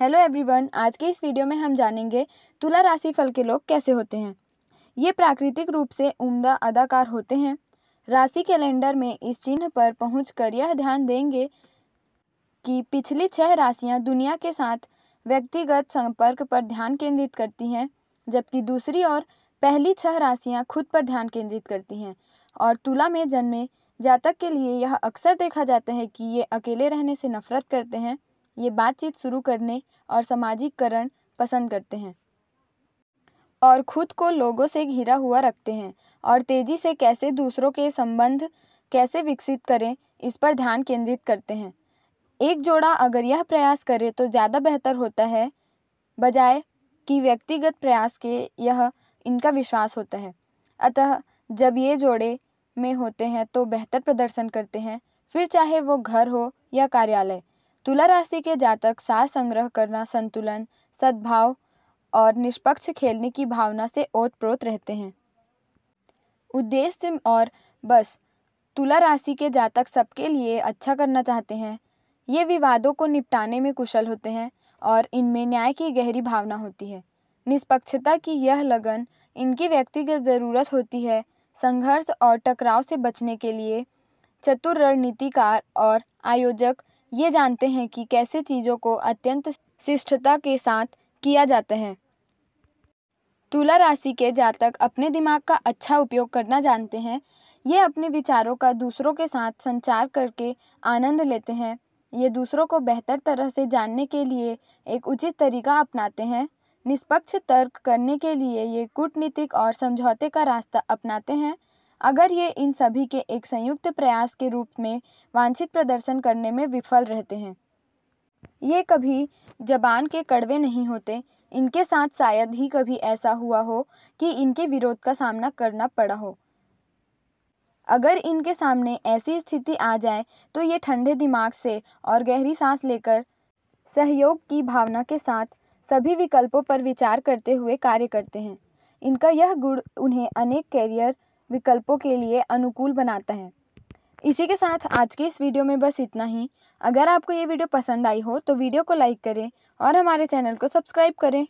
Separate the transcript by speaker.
Speaker 1: hello everyone आज के इस वीडियो में हम जानेंगे तुला राशि फल के लोग कैसे होते हैं ये प्राकृतिक रूप से उम्दा अदाकार होते हैं राशि कैलेंडर में इस चिन्ह पर पहुँच कर यह ध्यान देंगे कि पिछली छह राशियाँ दुनिया के साथ व्यक्तिगत संपर्क पर ध्यान केंद्रित करती हैं जबकि दूसरी और पहली छह राशियाँ खुद पर ध्यान केंद्रित करती हैं और तुला में जन्मे जातक के लिए यह अक्सर देखा जाता है कि ये अकेले रहने से नफरत करते हैं ये बातचीत शुरू करने और सामाजिककरण पसंद करते हैं और खुद को लोगों से घिरा हुआ रखते हैं और तेज़ी से कैसे दूसरों के संबंध कैसे विकसित करें इस पर ध्यान केंद्रित करते हैं एक जोड़ा अगर यह प्रयास करे तो ज़्यादा बेहतर होता है बजाय कि व्यक्तिगत प्रयास के यह इनका विश्वास होता है अतः जब ये जोड़े में होते हैं तो बेहतर प्रदर्शन करते हैं फिर चाहे वो घर हो या कार्यालय तुला राशि के जातक सार संग्रह करना संतुलन सद्भाव और निष्पक्ष खेलने की भावना से ओतप्रोत रहते हैं उद्देश्य और बस तुला राशि के जातक सबके लिए अच्छा करना चाहते हैं ये विवादों को निपटाने में कुशल होते हैं और इनमें न्याय की गहरी भावना होती है निष्पक्षता की यह लगन इनकी व्यक्तिगत ज़रूरत होती है संघर्ष और टकराव से बचने के लिए चतुर रणनीतिकार और आयोजक ये जानते हैं कि कैसे चीज़ों को अत्यंत शिष्टता के साथ किया जाता है तुला राशि के जातक अपने दिमाग का अच्छा उपयोग करना जानते हैं ये अपने विचारों का दूसरों के साथ संचार करके आनंद लेते हैं ये दूसरों को बेहतर तरह से जानने के लिए एक उचित तरीका अपनाते हैं निष्पक्ष तर्क करने के लिए ये कूटनीतिक और समझौते का रास्ता अपनाते हैं अगर ये इन सभी के एक संयुक्त प्रयास के रूप में वांछित प्रदर्शन करने में विफल रहते हैं ये कभी जबान के कड़वे नहीं होते इनके साथ शायद ही कभी ऐसा हुआ हो कि इनके विरोध का सामना करना पड़ा हो अगर इनके सामने ऐसी स्थिति आ जाए तो ये ठंडे दिमाग से और गहरी सांस लेकर सहयोग की भावना के साथ सभी विकल्पों पर विचार करते हुए कार्य करते हैं इनका यह गुण उन्हें अनेक कैरियर विकल्पों के लिए अनुकूल बनाता है इसी के साथ आज के इस वीडियो में बस इतना ही अगर आपको ये वीडियो पसंद आई हो तो वीडियो को लाइक करें और हमारे चैनल को सब्सक्राइब करें